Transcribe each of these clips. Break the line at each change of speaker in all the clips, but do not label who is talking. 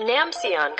Namseon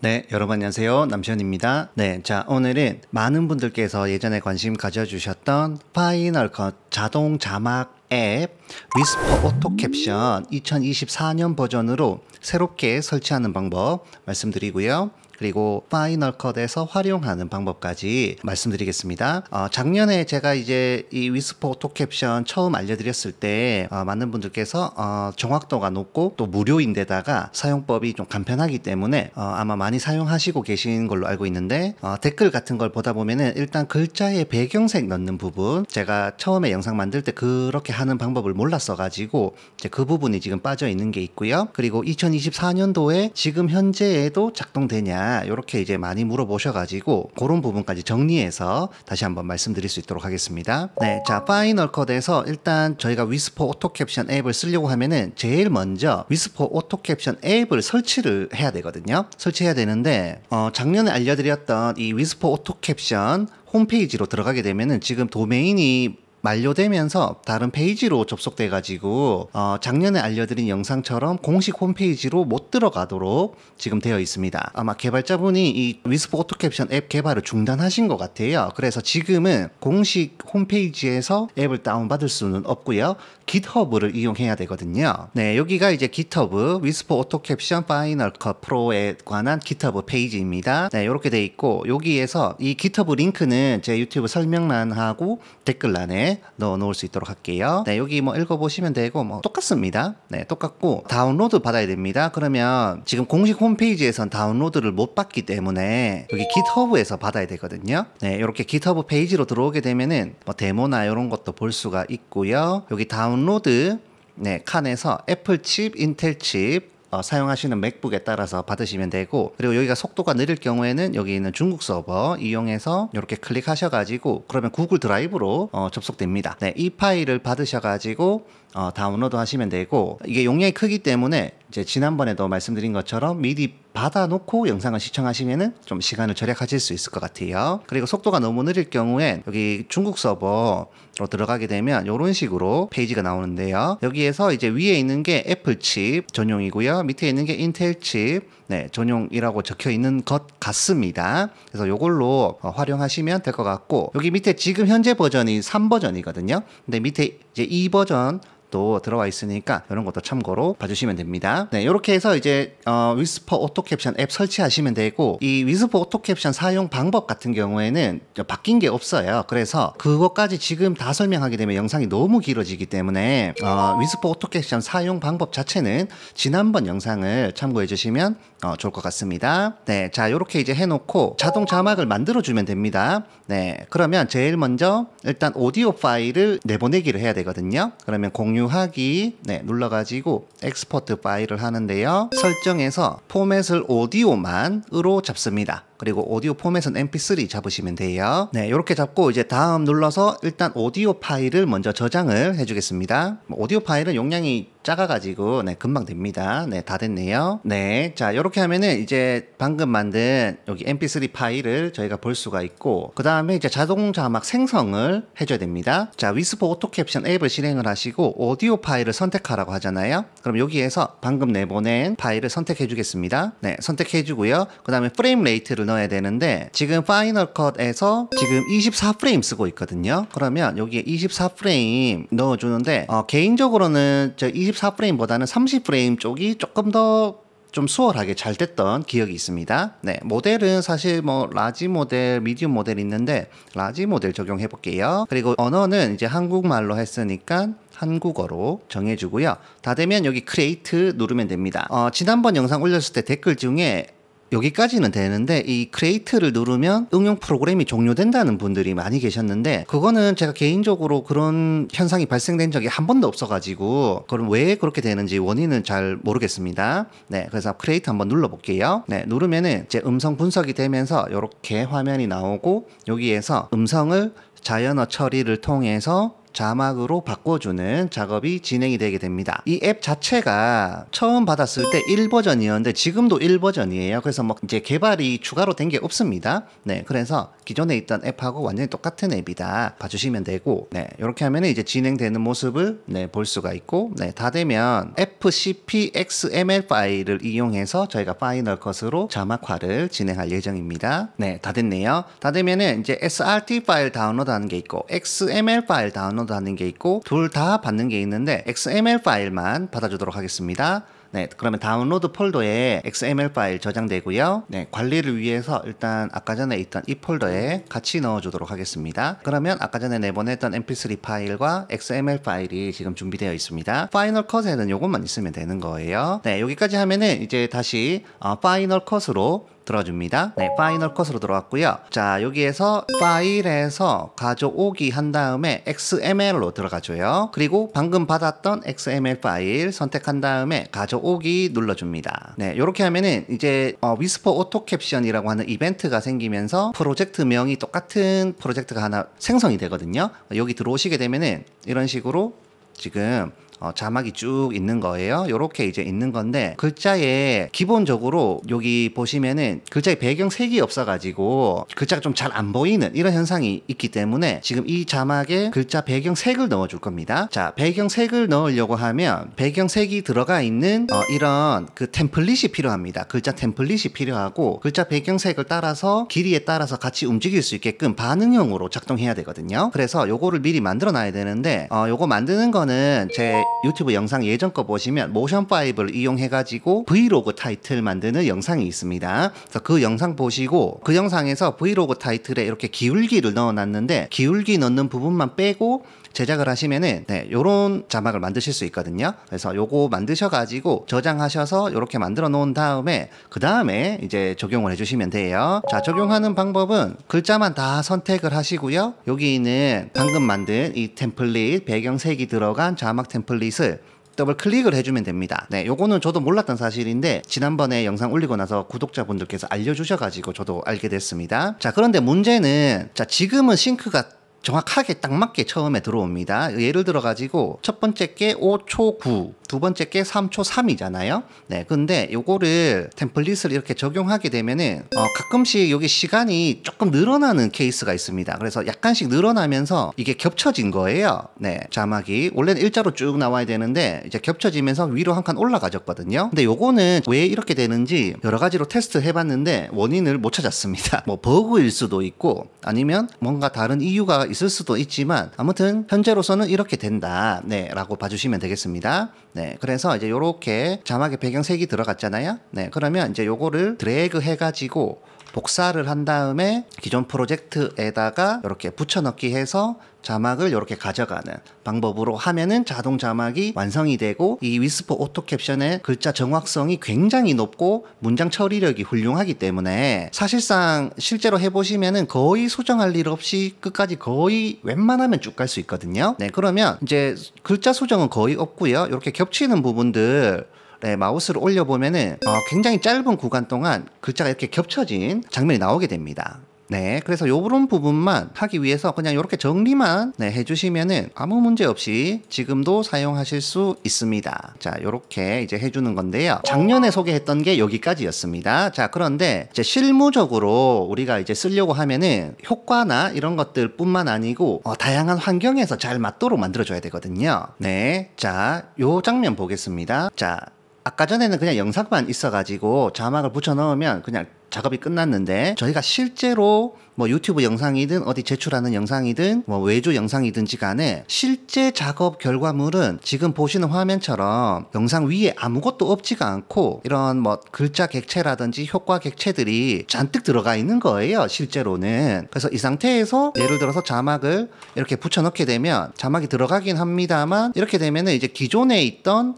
네, 여러분 안녕하세요. 남시현입니다. 네, 자, 오늘은 많은 분들께서 예전에 관심 가져주셨던 파이널 컷 자동 자막 앱 위스퍼 오토 캡션 2024년 버전으로 새롭게 설치하는 방법 말씀드리고요. 그리고 파이널 컷에서 활용하는 방법까지 말씀드리겠습니다. 어, 작년에 제가 이제 이 위스퍼 오토캡션 처음 알려드렸을 때 어, 많은 분들께서 어, 정확도가 높고 또 무료인데다가 사용법이 좀 간편하기 때문에 어, 아마 많이 사용하시고 계신 걸로 알고 있는데 어, 댓글 같은 걸 보다 보면은 일단 글자의 배경색 넣는 부분 제가 처음에 영상 만들 때 그렇게 하는 방법을 몰랐어가지고 이제 그 부분이 지금 빠져 있는 게 있고요. 그리고 2024년도에 지금 현재에도 작동되냐 이렇게 이제 많이 물어보셔가지고 그런 부분까지 정리해서 다시 한번 말씀드릴 수 있도록 하겠습니다. 네, 자 파이널 컷에서 일단 저희가 위스퍼 오토 캡션 앱을 쓰려고 하면은 제일 먼저 위스퍼 오토 캡션 앱을 설치를 해야 되거든요. 설치해야 되는데 어, 작년에 알려드렸던 이위스퍼 오토 캡션 홈페이지로 들어가게 되면은 지금 도메인이 만료되면서 다른 페이지로 접속돼 가지고 어, 작년에 알려드린 영상처럼 공식 홈페이지로 못 들어가도록 지금 되어 있습니다. 아마 개발자분이 이 위스포 오토캡션 앱 개발을 중단하신 것 같아요. 그래서 지금은 공식 홈페이지에서 앱을 다운받을 수는 없고요. g i t h 를 이용해야 되거든요. 네, 여기가 이제 g i t h 위스포 오토캡션 파이널 컷 프로에 관한 g i t h 페이지입니다. 네, 이렇게 돼 있고 여기에서 이 g i t h 링크는 제 유튜브 설명란하고 댓글란에 네, 넣어 놓을 수 있도록 할게요. 네, 여기 뭐 읽어 보시면 되고 뭐 똑같습니다. 네, 똑같고 다운로드 받아야 됩니다. 그러면 지금 공식 홈페이지에선 다운로드를 못 받기 때문에 여기 GitHub에서 받아야 되거든요. 네, 이렇게 GitHub 페이지로 들어오게 되면은 뭐 데모나 이런 것도 볼 수가 있고요. 여기 다운로드 네, 칸에서 애플 칩, 인텔 칩, 어, 사용하시는 맥북에 따라서 받으시면 되고 그리고 여기가 속도가 느릴 경우에는 여기 있는 중국 서버 이용해서 이렇게 클릭하셔가지고 그러면 구글 드라이브로 어, 접속됩니다. 네, 이 파일을 받으셔가지고 어, 다운로드 하시면 되고 이게 용량이 크기 때문에 이제 지난번에도 말씀드린 것처럼 미리 받아놓고 영상을 시청하시면좀 시간을 절약하실 수 있을 것 같아요. 그리고 속도가 너무 느릴 경우엔 여기 중국 서버로 들어가게 되면 이런 식으로 페이지가 나오는데요. 여기에서 이제 위에 있는 게 애플 칩 전용이고요. 밑에 있는 게 인텔 칩 네, 전용이라고 적혀 있는 것 같습니다. 그래서 이걸로 어, 활용하시면 될 것 같고 여기 밑에 지금 현재 버전이 3버전이거든요. 근데 밑에 이제 2버전 것도 들어와 있으니까 이런 것도 참고로 봐주시면 됩니다. 네, 이렇게 해서 이제 어, 위스퍼 오토 캡션 앱 설치하시면 되고 이 위스퍼 오토 캡션 사용 방법 같은 경우에는 바뀐 게 없어요. 그래서 그것까지 지금 다 설명하게 되면 영상이 너무 길어지기 때문에 어, 위스퍼 오토 캡션 사용 방법 자체는 지난번 영상을 참고해 주시면 어, 좋을 것 같습니다. 네, 자 이렇게 이제 해놓고 자동 자막을 만들어 주면 됩니다. 네, 그러면 제일 먼저 일단 오디오 파일을 내보내기를 해야 되거든요. 그러면 공유 공유하기 네, 눌러가지고 엑스포트 파일을 하는데요. 설정에서 포맷을 오디오만으로 잡습니다. 그리고 오디오 포맷은 mp3 잡으시면 돼요. 네, 이렇게 잡고 이제 다음 눌러서 일단 오디오 파일을 먼저 저장을 해주겠습니다. 오디오 파일은 용량이 작아가지고 네, 금방 됩니다. 네, 다 됐네요. 네, 자 이렇게 하면은 이제 방금 만든 여기 mp3 파일을 저희가 볼 수가 있고 그 다음에 이제 자동 자막 생성을 해줘야 됩니다. 자 위스포 오토 캡션 앱을 실행을 하시고 오디오 파일을 선택하라고 하잖아요. 그럼 여기에서 방금 내보낸 파일을 선택해 주겠습니다. 네, 선택해 주고요. 그 다음에 프레임 레이트를 프 넣어야 되는데 지금 파이널 컷에서 지금 24프레임 쓰고 있거든요 그러면 여기에 24프레임 넣어주는데 어, 개인적으로는 저 24프레임보다는 30프레임 쪽이 조금 더 좀 수월하게 잘 됐던 기억이 있습니다. 네, 모델은 사실 뭐 라지 모델, 미디움 모델 있는데 라지 모델 적용해 볼게요. 그리고 언어는 이제 한국말로 했으니까 한국어로 정해주고요. 다 되면 여기 크리에이트 누르면 됩니다. 어, 지난번 영상 올렸을 때 댓글 중에 여기까지는 되는데 이 크리에이트를 누르면 응용 프로그램이 종료된다는 분들이 많이 계셨는데 그거는 제가 개인적으로 그런 현상이 발생된 적이 한 번도 없어가지고 그럼 왜 그렇게 되는지 원인은 잘 모르겠습니다. 네, 그래서 크리에이트 한번 눌러볼게요. 네, 누르면은 이제 음성 분석이 되면서 이렇게 화면이 나오고 여기에서 음성을 자연어 처리를 통해서 자막으로 바꿔주는 작업이 진행이 되게 됩니다. 이 앱 자체가 처음 받았을 때 1버전이었는데 지금도 1버전이에요. 그래서 뭐 이제 개발이 추가로 된 게 없습니다. 네, 그래서 기존에 있던 앱하고 완전히 똑같은 앱이다 봐주시면 되고, 네, 이렇게 하면 이제 진행되는 모습을 네, 볼 수가 있고, 네, 다 되면 FCP XML 파일을 이용해서 저희가 파이널 컷으로 자막화를 진행할 예정입니다. 네, 다 됐네요. 다되면 이제 SRT 파일 다운로드하는 게 있고, XML 파일 다운로드 다운로 하는 게 있고 둘 다 받는 게 있는데 XML 파일만 받아주도록 하겠습니다. 네, 그러면 다운로드 폴더에 XML 파일 저장되고요. 네, 관리를 위해서 일단 아까 전에 있던 이 폴더에 같이 넣어주도록 하겠습니다. 그러면 아까 전에 내보냈던 mp3 파일과 XML 파일이 지금 준비되어 있습니다. 파이널 컷에는 이것만 있으면 되는 거예요. 네, 여기까지 하면은 이제 다시 어, 파이널 컷으로 들어줍니다. 네, 파이널 컷으로 들어왔고요. 자, 여기에서 파일에서 가져오기 한 다음에 XML로 들어가줘요. 그리고 방금 받았던 XML 파일 선택한 다음에 가져오기 눌러줍니다. 네, 이렇게 하면은 이제 어, 위스퍼 오토 캡션이라고 하는 이벤트가 생기면서 프로젝트명이 똑같은 프로젝트가 하나 생성이 되거든요. 여기 들어오시게 되면은 이런 식으로 지금 어, 자막이 쭉 있는 거예요. 요렇게 이제 있는 건데 글자에 기본적으로 여기 보시면은 글자의 배경 색이 없어가지고 글자가 좀 잘 안 보이는 이런 현상이 있기 때문에 지금 이 자막에 글자 배경 색을 넣어줄 겁니다. 자 배경 색을 넣으려고 하면 배경 색이 들어가 있는 어, 이런 그 템플릿이 필요합니다. 글자 템플릿이 필요하고 글자 배경 색을 따라서 길이에 따라서 같이 움직일 수 있게끔 반응형으로 작동해야 되거든요. 그래서 요거를 미리 만들어 놔야 되는데 어, 요거 만드는 거는 제 유튜브 영상 예전 거 보시면 모션5를 이용해가지고 브이로그 타이틀 만드는 영상이 있습니다. 그래서 그 영상 보시고 그 영상에서 브이로그 타이틀에 이렇게 기울기를 넣어놨는데 기울기 넣는 부분만 빼고 제작을 하시면은 네, 요런 자막을 만드실 수 있거든요. 그래서 요거 만드셔 가지고 저장하셔서 이렇게 만들어 놓은 다음에 그다음에 이제 적용을 해 주시면 돼요. 자, 적용하는 방법은 글자만 다 선택을 하시고요. 여기 있는 방금 만든 이 템플릿 배경 색이 들어간 자막 템플릿 템플릿을 더블 클릭을 해주면 됩니다. 네, 요거는 저도 몰랐던 사실인데 지난번에 영상 올리고 나서 구독자분들께서 알려주셔가지고 저도 알게 됐습니다. 자, 그런데 문제는 자 지금은 싱크가 정확하게 딱 맞게 처음에 들어옵니다. 예를 들어 가지고 첫 번째 게 5초 9, 두 번째 게 3초 3이잖아요. 네. 근데 요거를 템플릿을 이렇게 적용하게 되면은 어, 가끔씩 여기 시간이 조금 늘어나는 케이스가 있습니다. 그래서 약간씩 늘어나면서 이게 겹쳐진 거예요. 네. 자막이 원래는 일자로 쭉 나와야 되는데 이제 겹쳐지면서 위로 한 칸 올라가졌거든요. 근데 요거는 왜 이렇게 되는지 여러 가지로 테스트 해 봤는데 원인을 못 찾았습니다. 뭐 버그일 수도 있고 아니면 뭔가 다른 이유가 있 있을 수도 있지만 아무튼 현재로서는 이렇게 된다. 네, 라고 봐주시면 되겠습니다. 네, 그래서 이제 요렇게 자막에 배경색이 들어갔잖아요. 네, 그러면 이제 요거를 드래그 해가지고 복사를 한 다음에 기존 프로젝트에다가 이렇게 붙여넣기 해서 자막을 이렇게 가져가는 방법으로 하면은 자동 자막이 완성이 되고 이 위스퍼 오토 캡션의 글자 정확성이 굉장히 높고 문장 처리력이 훌륭하기 때문에 사실상 실제로 해보시면은 거의 수정할 일 없이 끝까지 거의 웬만하면 쭉 갈 수 있거든요. 네, 그러면 이제 글자 수정은 거의 없고요. 이렇게 겹치는 부분들 네, 마우스를 올려보면은 어, 굉장히 짧은 구간 동안 글자가 이렇게 겹쳐진 장면이 나오게 됩니다. 네, 그래서 요런 부분만 하기 위해서 그냥 이렇게 정리만 네, 해주시면은 아무 문제 없이 지금도 사용하실 수 있습니다. 자, 요렇게 이제 해주는 건데요. 작년에 소개했던 게 여기까지였습니다. 자, 그런데 이제 실무적으로 우리가 이제 쓰려고 하면은 효과나 이런 것들뿐만 아니고 어, 다양한 환경에서 잘 맞도록 만들어줘야 되거든요. 네, 자, 요 장면 보겠습니다. 자, 아까 전에는 그냥 영상만 있어가지고 자막을 붙여 넣으면 그냥 작업이 끝났는데 저희가 실제로 뭐 유튜브 영상이든 어디 제출하는 영상이든 뭐 외주 영상이든지 간에 실제 작업 결과물은 지금 보시는 화면처럼 영상 위에 아무것도 없지가 않고 이런 뭐 글자 객체라든지 효과 객체들이 잔뜩 들어가 있는 거예요 실제로는 그래서 이 상태에서 예를 들어서 자막을 이렇게 붙여넣게 되면 자막이 들어가긴 합니다만 이렇게 되면은 이제 기존에 있던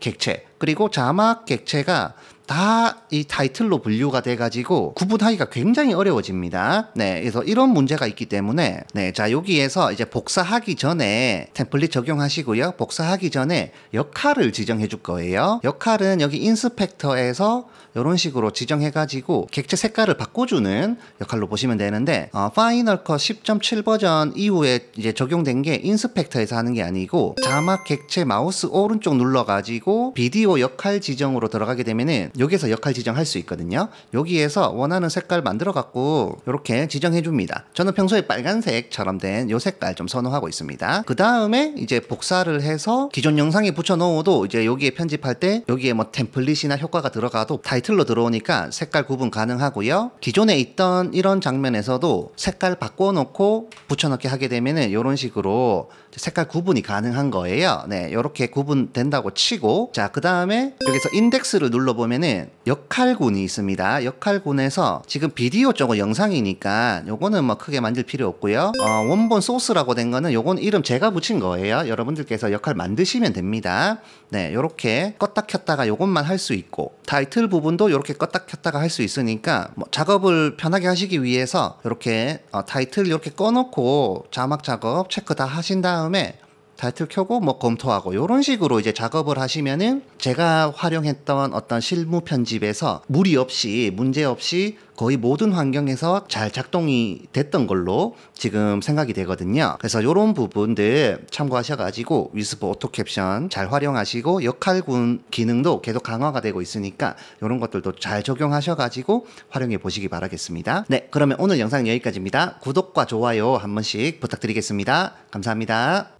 객체 그리고 자막 객체가 다이 타이틀로 분류가 돼가지고 구분하기가 굉장히 어려워집니다. 네, 그래서 이런 문제가 있기 때문에 네, 자 여기에서 이제 복사하기 전에 템플릿 적용하시고요. 복사하기 전에 역할을 지정해 줄 거예요. 역할은 여기 인스펙터에서 이런 식으로 지정해가지고 객체 색깔을 바꿔주는 역할로 보시면 되는데 어, 파이널 컷10.7 버전 이후에 이제 적용된 게 인스펙터에서 하는 게 아니고 자막 객체 마우스 오른쪽 눌러가지고 비디오 역할 지정으로 들어가게 되면은 여기에서 역할 지정할 수 있거든요. 여기에서 원하는 색깔 만들어 갖고 이렇게 지정해 줍니다. 저는 평소에 빨간색처럼 된 요 색깔 좀 선호하고 있습니다. 그 다음에 이제 복사를 해서 기존 영상에 붙여 놓어도 이제 여기에 편집할 때 여기에 뭐 템플릿이나 효과가 들어가도 타이틀로 들어오니까 색깔 구분 가능하고요. 기존에 있던 이런 장면에서도 색깔 바꿔놓고 붙여넣기 하게 되면은 이런 식으로 색깔 구분이 가능한 거예요. 네, 이렇게 구분된다고 치고 자 그 다음에 여기서 인덱스를 눌러보면은 보면은 네, 역할군이 있습니다. 역할군에서 지금 비디오 쪽은 영상이니까 요거는 뭐 크게 만들 필요 없고요. 어, 원본 소스라고 된 거는 요건 이름 제가 붙인 거예요. 여러분들께서 역할 만드시면 됩니다. 네, 요렇게 껐다 켰다가 요것만 할 수 있고 타이틀 부분도 요렇게 껐다 켰다가 할 수 있으니까 뭐 작업을 편하게 하시기 위해서 요렇게 어, 타이틀 이렇게 꺼놓고 자막 작업 체크 다 하신 다음에 타이틀 켜고 뭐 검토하고 이런 식으로 이제 작업을 하시면은 제가 활용했던 어떤 실무 편집에서 무리 없이 문제 없이 거의 모든 환경에서 잘 작동이 됐던 걸로 지금 생각이 되거든요. 그래서 이런 부분들 참고하셔가지고 위스프 오토캡션 잘 활용하시고 역할군 기능도 계속 강화가 되고 있으니까 이런 것들도 잘 적용하셔가지고 활용해 보시기 바라겠습니다. 네, 그러면 오늘 영상 여기까지입니다. 구독과 좋아요 한 번씩 부탁드리겠습니다. 감사합니다.